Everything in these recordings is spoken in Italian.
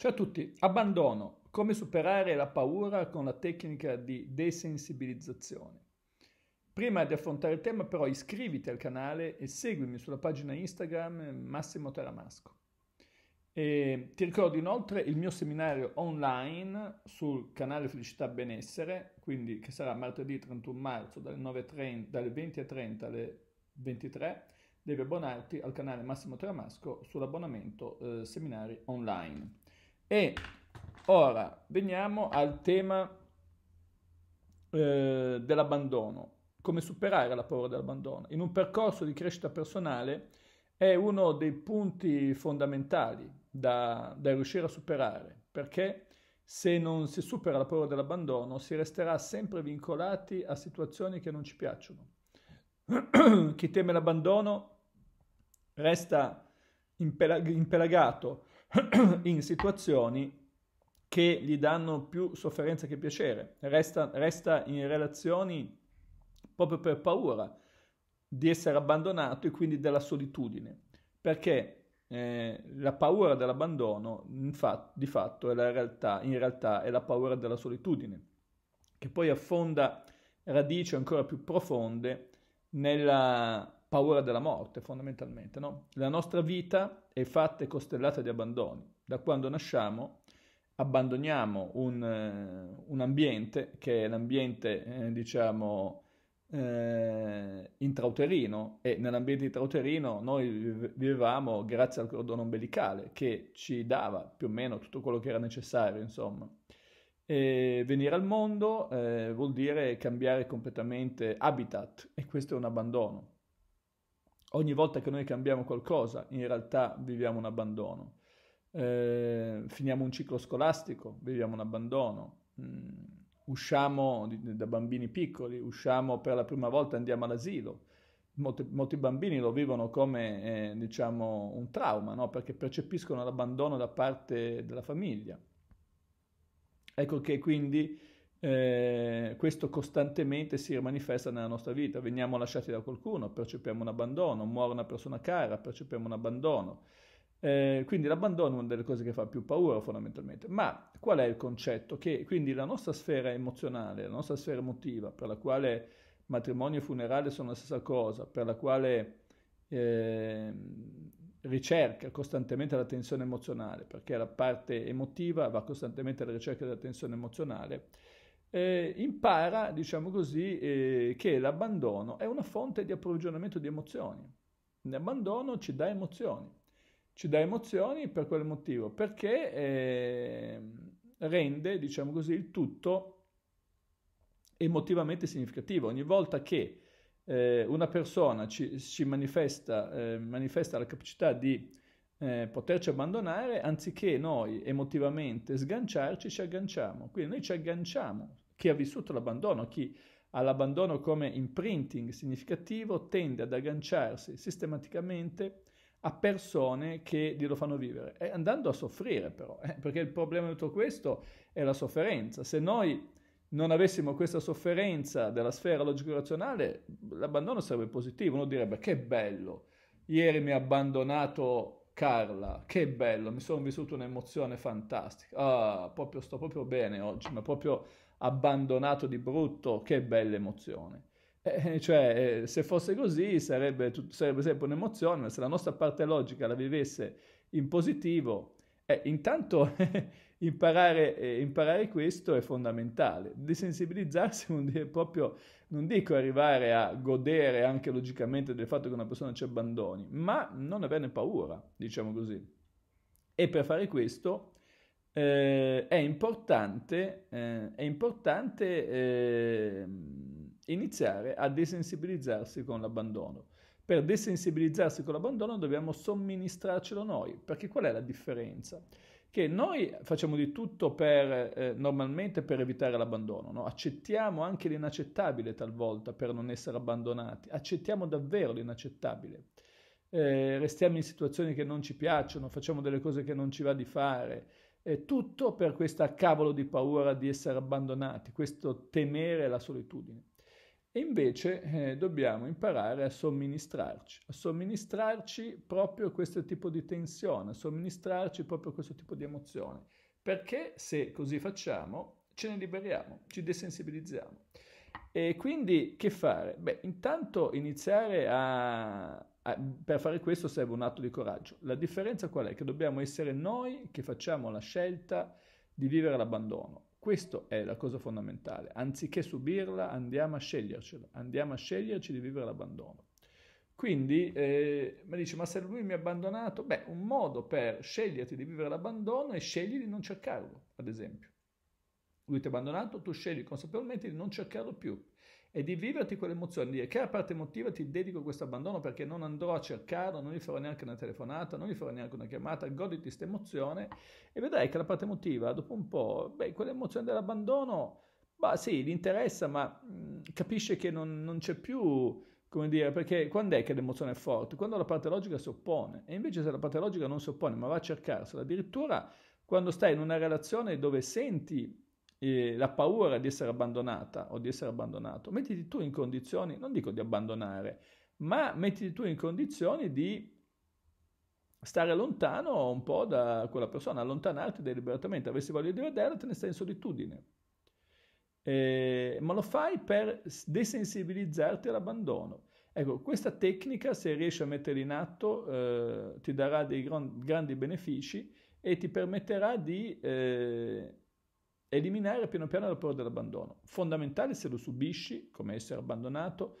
Ciao a tutti, abbandono, come superare la paura con la tecnica di desensibilizzazione. Prima di affrontare il tema però iscriviti al canale e seguimi sulla pagina Instagram Massimo Taramasco. E ti ricordo inoltre il mio seminario online sul canale Felicità Benessere, quindi che sarà martedì 31 marzo dalle, 9.30, dalle 20.30 alle 23. Devi abbonarti al canale Massimo Tramasco sull'abbonamento eh, seminari online. E ora veniamo al tema eh, dell'abbandono, come superare la paura dell'abbandono. In un percorso di crescita personale è uno dei punti fondamentali da, da riuscire a superare, perché se non si supera la paura dell'abbandono si resterà sempre vincolati a situazioni che non ci piacciono. Chi teme l'abbandono resta impelag- impelagato in situazioni che gli danno più sofferenza che piacere, resta, resta in relazioni proprio per paura di essere abbandonato e quindi della solitudine, perché eh, la paura dell'abbandono di fatto è la realtà, in realtà è la paura della solitudine, che poi affonda radici ancora più profonde nella paura della morte fondamentalmente. No? La nostra vita è fatta e costellata di abbandoni. Da quando nasciamo abbandoniamo un, eh, un ambiente che è l'ambiente, eh, diciamo, eh, intrauterino e nell'ambiente intrauterino noi vivevamo grazie al cordone ombelicale che ci dava più o meno tutto quello che era necessario, insomma. E venire al mondo eh, vuol dire cambiare completamente habitat e questo è un abbandono ogni volta che noi cambiamo qualcosa, in realtà viviamo un abbandono. Eh, finiamo un ciclo scolastico, viviamo un abbandono. Mm, usciamo di, da bambini piccoli, usciamo per la prima volta, andiamo all'asilo. Molti, molti bambini lo vivono come eh, diciamo un trauma, no? perché percepiscono l'abbandono da parte della famiglia. Ecco che quindi eh, questo costantemente si manifesta nella nostra vita. Veniamo lasciati da qualcuno, percepiamo un abbandono, muore una persona cara, percepiamo un abbandono. Eh, quindi l'abbandono è una delle cose che fa più paura fondamentalmente. Ma qual è il concetto? Che quindi la nostra sfera emozionale, la nostra sfera emotiva, per la quale matrimonio e funerale sono la stessa cosa, per la quale eh, ricerca costantemente la tensione emozionale, perché la parte emotiva va costantemente alla ricerca della tensione emozionale, eh, impara, diciamo così, eh, che l'abbandono è una fonte di approvvigionamento di emozioni. L'abbandono ci dà emozioni. Ci dà emozioni per quale motivo? Perché eh, rende, diciamo così, il tutto emotivamente significativo. Ogni volta che eh, una persona ci, ci manifesta, eh, manifesta la capacità di eh, poterci abbandonare, anziché noi emotivamente sganciarci, ci agganciamo. Quindi noi ci agganciamo. Chi ha vissuto l'abbandono, chi ha l'abbandono come imprinting significativo, tende ad agganciarsi sistematicamente a persone che glielo fanno vivere, eh, andando a soffrire però, eh, perché il problema di tutto questo è la sofferenza. Se noi non avessimo questa sofferenza della sfera logico-razionale, l'abbandono sarebbe positivo. Uno direbbe che bello, ieri mi ha abbandonato Carla, che bello, mi sono vissuto un'emozione fantastica. Ah, proprio, sto proprio bene oggi, ma proprio abbandonato di brutto, che bella emozione. Eh, eh, cioè, eh, se fosse così sarebbe, sarebbe sempre un'emozione, ma se la nostra parte logica la vivesse in positivo, eh, intanto imparare, eh, imparare, questo è fondamentale. Desensibilizzarsi vuol dire proprio, non dico arrivare a godere anche logicamente del fatto che una persona ci abbandoni, ma non averne paura, diciamo così. E per fare questo eh, è importante, eh, è importante ehm, iniziare a desensibilizzarsi con l'abbandono. Per desensibilizzarsi con l'abbandono dobbiamo somministrarcelo noi, perché qual è la differenza? Che noi facciamo di tutto per, eh, normalmente per evitare l'abbandono, no? accettiamo anche l'inaccettabile talvolta per non essere abbandonati, accettiamo davvero l'inaccettabile. Eh, restiamo in situazioni che non ci piacciono, facciamo delle cose che non ci va di fare, è tutto per questa cavolo di paura di essere abbandonati, questo temere la solitudine. E invece eh, dobbiamo imparare a somministrarci, a somministrarci proprio questo tipo di tensione, a somministrarci proprio questo tipo di emozione, perché se così facciamo ce ne liberiamo, ci desensibilizziamo. E quindi che fare? Beh, intanto iniziare a, a, Per fare questo serve un atto di coraggio. La differenza qual è? Che dobbiamo essere noi che facciamo la scelta di vivere l'abbandono. Questa è la cosa fondamentale. Anziché subirla, andiamo a scegliercela, andiamo a sceglierci di vivere l'abbandono. Quindi eh, mi dice, ma se lui mi ha abbandonato, beh, un modo per sceglierti di vivere l'abbandono è scegli di non cercarlo, ad esempio. Lui ti ha abbandonato, tu scegli consapevolmente di non cercarlo più e di viverti quell'emozione, di dire che parte emotiva ti dedico a questo abbandono perché non andrò a cercarlo, non gli farò neanche una telefonata, non gli farò neanche una chiamata, goditi questa emozione e vedrai che la parte emotiva dopo un po', beh, quell'emozione dell'abbandono, ma sì, gli interessa, ma mh, mhmm, capisce che non, non c'è più come dire, perché quando è che l'emozione è forte? Quando la parte logica si oppone, e invece se la parte logica non si oppone, ma va a cercarsela, addirittura quando stai in una relazione dove senti eh, la paura di essere abbandonata o di essere abbandonato, mettiti tu in condizioni, non dico di abbandonare, ma mettiti tu in condizioni di stare lontano un po' da quella persona, allontanarti deliberatamente, avessi voglia di vederla, te ne stai in solitudine. Eh, ma lo fai per desensibilizzarti all'abbandono. Ecco, questa tecnica, se riesci a metterla in atto, eh, ti darà dei gran, grandi benefici e ti permetterà di eh, Eliminare piano piano la paura dell'abbandono. Fondamentale se lo subisci, come essere abbandonato,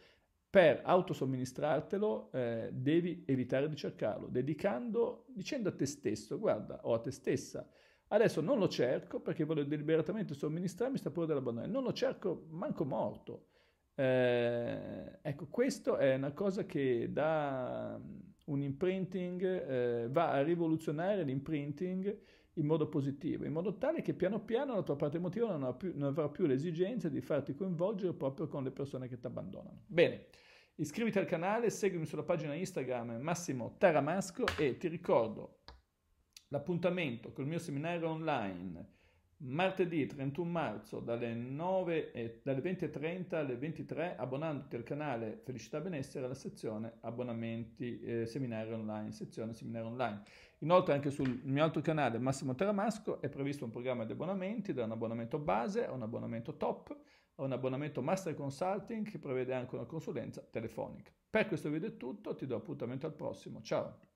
per autosomministrartelo eh, devi evitare di cercarlo, dedicando, dicendo a te stesso, guarda, o a te stessa, adesso non lo cerco perché voglio deliberatamente somministrarmi sta paura dell'abbandono, non lo cerco manco morto. Eh, ecco, questa è una cosa che dà un imprinting, eh, va a rivoluzionare l'imprinting in modo positivo, in modo tale che piano piano la tua parte emotiva non, più, non avrà più l'esigenza di farti coinvolgere proprio con le persone che ti abbandonano. Bene, iscriviti al canale, seguimi sulla pagina Instagram Massimo Taramasco e ti ricordo l'appuntamento col mio seminario online Martedì 31 marzo dalle, 9 dalle 20.30 alle 23 abbonandoti al canale Felicità Benessere alla sezione abbonamenti eh, seminari online, sezione seminari online. Inoltre anche sul mio altro canale Massimo Teramasco è previsto un programma di abbonamenti da un abbonamento base a un abbonamento top a un abbonamento Master Consulting che prevede anche una consulenza telefonica. Per questo video è tutto, ti do appuntamento al prossimo, ciao!